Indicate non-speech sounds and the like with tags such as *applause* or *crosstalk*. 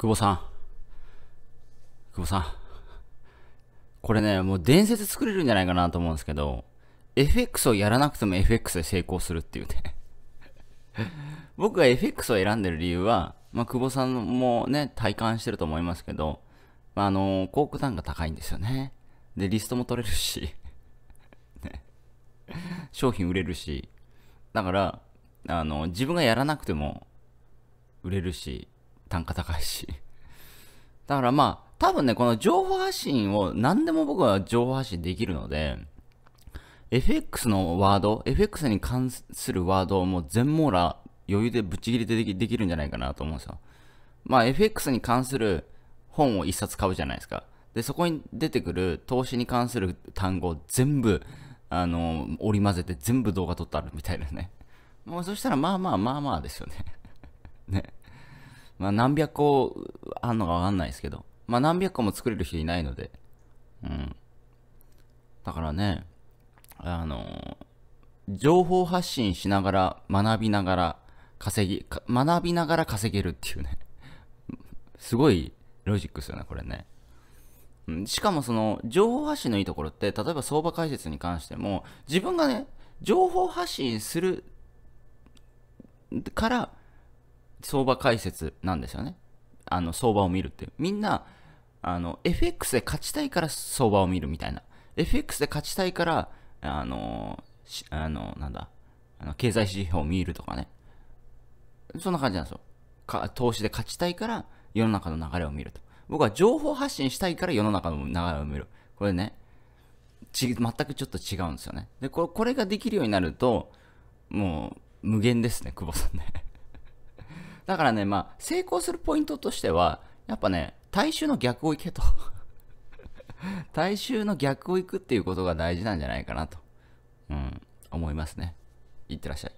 久保さん。久保さん。これね、もう伝説作れるんじゃないかなと思うんですけど、FX をやらなくても FX で成功するっていうね *laughs* 僕が FX を選んでる理由は、まあ、久保さんもね、体感してると思いますけど、まあ、あのー、広告単価高いんですよね。で、リストも取れるし *laughs* ね、商品売れるし、だから、あの自分がやらなくても売れるし、単価高いし。*laughs* だからまあ、多分ね、この情報発信を何でも僕は情報発信できるので、FX のワード、FX に関するワードをもう全網羅余裕でぶち切りでできるんじゃないかなと思うんですよ。まあ FX に関する本を一冊買うじゃないですか。で、そこに出てくる投資に関する単語を全部、あの、織り交ぜて全部動画撮ってあるみたいですね。もうそしたらまあまあまあまあですよね。*laughs* ね。まあ、何百個あんのかわかんないですけど、まあ、何百個も作れる人いないので、うん。だからね、あの、情報発信しながら、学びながら、稼ぎ、学びながら稼げるっていうね *laughs* すごいロジックですよね、これね。しかもその、情報発信のいいところって、例えば相場解説に関しても、自分がね、情報発信するから、相場解説なんですよね。あの、相場を見るって。みんな、あの、FX で勝ちたいから相場を見るみたいな。FX で勝ちたいから、あの、あの、なんだ、あの経済指標を見るとかね。そんな感じなんですよ。か投資で勝ちたいから世の中の流れを見ると。僕は情報発信したいから世の中の流れを見る。これね、ち全くちょっと違うんですよね。で、これこれができるようになると、もう無限ですね、久保さんね。だからね、まあ、成功するポイントとしては、やっぱね、大衆の逆を行けと。*laughs* 大衆の逆を行くっていうことが大事なんじゃないかなと、うん、思いますね。いってらっしゃい。